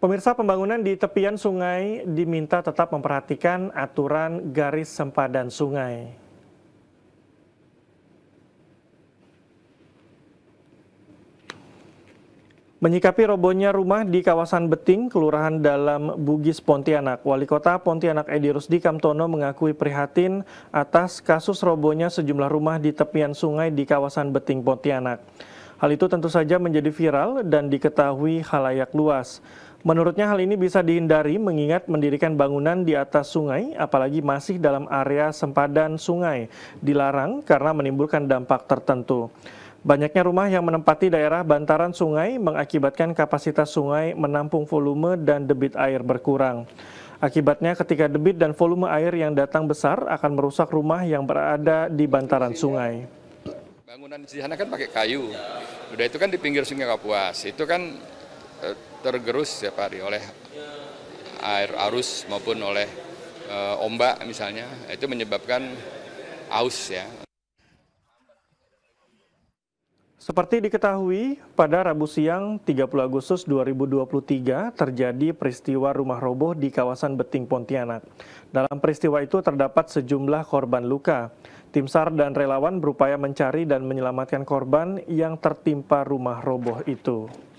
Pemirsa pembangunan di tepian sungai diminta tetap memperhatikan aturan garis sempadan sungai. Menyikapi robohnya rumah di kawasan Beting, Kelurahan Dalam Bugis, Pontianak, Wali Kota Pontianak Edi Rusdi Kamtono mengakui prihatin atas kasus robohnya sejumlah rumah di tepian sungai di kawasan Beting, Pontianak. Hal itu tentu saja menjadi viral dan diketahui halayak luas. Menurutnya hal ini bisa dihindari mengingat mendirikan bangunan di atas sungai apalagi masih dalam area sempadan sungai dilarang karena menimbulkan dampak tertentu. Banyaknya rumah yang menempati daerah bantaran sungai mengakibatkan kapasitas sungai menampung volume dan debit air berkurang. Akibatnya ketika debit dan volume air yang datang besar akan merusak rumah yang berada di bantaran sungai. Bangunan di sana kan pakai kayu. Udah itu kan di pinggir sungai Kapuas. Itu kan eh, tergerus setiap hari oleh air arus maupun oleh e, ombak misalnya itu menyebabkan aus ya. Seperti diketahui, pada Rabu siang 30 Agustus 2023 terjadi peristiwa rumah roboh di kawasan Beting Pontianak. Dalam peristiwa itu terdapat sejumlah korban luka. Tim SAR dan relawan berupaya mencari dan menyelamatkan korban yang tertimpa rumah roboh itu.